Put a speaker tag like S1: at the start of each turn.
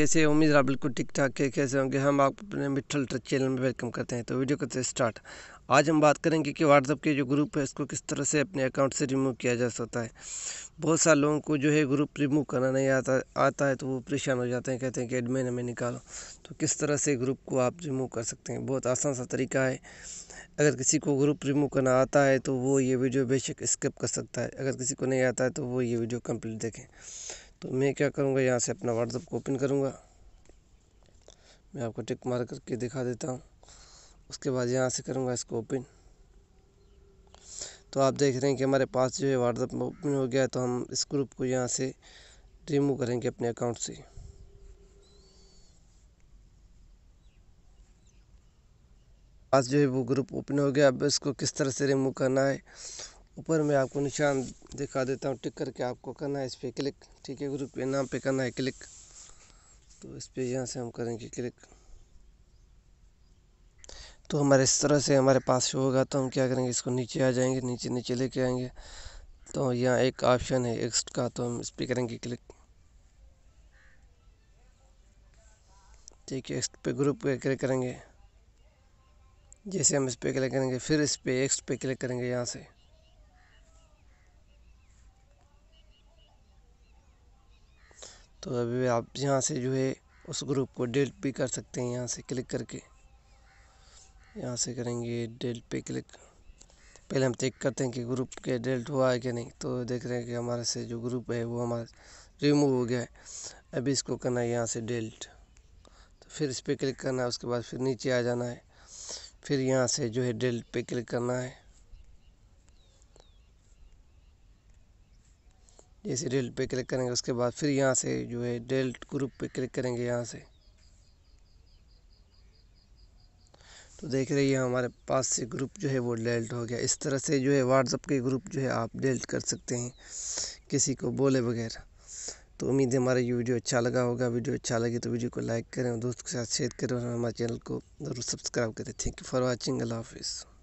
S1: कैसे उम्मीद रहा बिल्कुल ठीक ठाक है कैसे होंगे हम आप अपने मिठल ट्रच चैनल में वेलकम करते हैं तो वीडियो करते तो हैं स्टार्ट आज हम बात करेंगे कि व्हाट्सअप के जो ग्रुप है इसको किस तरह से अपने अकाउंट से रिमूव किया जा सकता है बहुत सारे लोगों को जो है ग्रुप रिमूव करना नहीं आता आता है तो वो परेशान हो जाते हैं कहते हैं कि एडमिन हमें निकालो तो किस तरह से ग्रुप को आप रिमूव कर सकते हैं बहुत आसान सा तरीका है अगर किसी को ग्रुप रिमूव करना आता है तो वो ये वीडियो बेशक स्किप कर सकता है अगर किसी को नहीं आता है तो वो ये वीडियो कम्प्लीट देखें तो मैं क्या करूँगा यहाँ से अपना व्हाट्सअप को ओपन करूँगा मैं आपको टिक मार करके दिखा देता हूँ उसके बाद यहाँ से करूँगा इसको ओपन तो आप देख रहे हैं कि हमारे पास जो है व्हाट्सअप ओपन हो गया है तो हम इस ग्रुप को यहाँ से रिमूव करेंगे अपने अकाउंट से आज जो है वो ग्रुप ओपन हो गया अब इसको किस तरह से रिमूव करना है ऊपर मैं आपको निशान दिखा देता हूँ टिक करके आपको करना है इस पर क्लिक ठीक है ग्रुप के नाम पे करना है क्लिक तो इस पर यहाँ से हम करेंगे क्लिक तो हमारे इस तरह से हमारे पास शो होगा तो हम क्या करेंगे इसको नीचे आ जाएंगे नीचे नीचे लेके आएंगे तो यहाँ एक ऑप्शन है एक्स्ट का तो हम इस पर करेंगे क्लिक ठीक है एक्स्ट पे ग्रुप पे क्लिक करेंगे जैसे हम इस पर क्लिक करेंगे फिर इस पर एक्स्ट पे क्लिक करेंगे यहाँ से तो अभी आप यहाँ से जो है उस ग्रुप को डेल्ट पे कर सकते हैं यहाँ से क्लिक करके यहाँ से करेंगे डेल्ट पे क्लिक पहले हम चेक करते हैं कि ग्रुप के डेल्ट हुआ है कि नहीं तो देख रहे हैं कि हमारे से जो ग्रुप है वो हमारा रिमूव हो गया है अभी इसको करना है यहाँ से डेल्ट तो फिर इस पर क्लिक करना है उसके बाद फिर नीचे आ जाना है फिर यहाँ से जो है डेल्ट पे क्लिक करना है जैसे डेल्ट पे क्लिक करेंगे उसके बाद फिर यहाँ से जो है डेल्ट ग्रुप पे क्लिक करेंगे यहाँ से तो देख रहे हैं हमारे पास से ग्रुप जो है वो डेल्ट हो गया इस तरह से जो है व्हाट्सअप के ग्रुप जो है आप डेल्ट कर सकते हैं किसी को बोले बगैर तो उम्मीद है हमारा ये वीडियो अच्छा लगा होगा वीडियो अच्छा लगे तो वीडियो को लाइक करें और दोस्तों के साथ शेयर करें और हमारे चैनल को ज़रूर सब्सक्राइब करें थैंक यू फॉर वॉचिंग अल्लाह हाफिज़